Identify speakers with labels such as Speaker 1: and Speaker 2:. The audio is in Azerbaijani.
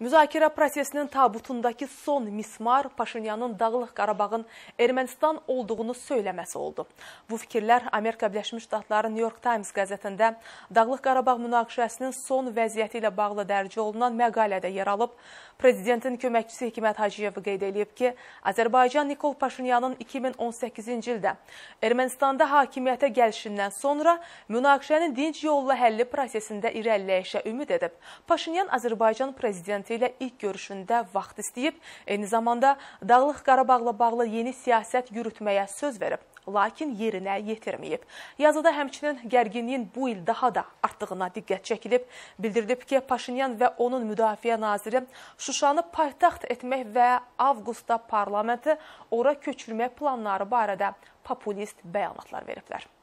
Speaker 1: Müzakirə prosesinin tabutundakı son mismar Paşinyanın Dağlıq Qarabağın Ermənistan olduğunu söyləməsi oldu. Bu fikirlər Amerika Birləşmiş Ştatları New York Times qəzetində Dağlıq Qarabağ münaqişəsinin son vəziyyəti ilə bağlı dərc olunan məqalədə yer alıb. Prezidentin köməkçisi Hikmət Hacıyev qeyd edib ki, Azərbaycan Nikol Paşinyanın 2018-ci ildə Ermənistanda hakimiyyətə gəlişindən sonra münaqişənin dinc yolla həlli prosesində irəliləyişə ümid edib. Paşinyan Azərbaycan prezidenti hökuməti ilə ilk görüşündə vaxt istəyib, eyni zamanda Dağlıq Qarabağla bağlı yeni siyasət yürütməyə söz verib, lakin yerinə yetirməyib. Yazıda həmçinin gərginliyin bu il daha da artdığına diqqət çəkilib, bildirilib ki, Paşinyan və onun müdafiə naziri Şuşanı paytaxt etmək və avqustda parlamenti ora köçürmə planları barədə populist bəyanatlar veriblər.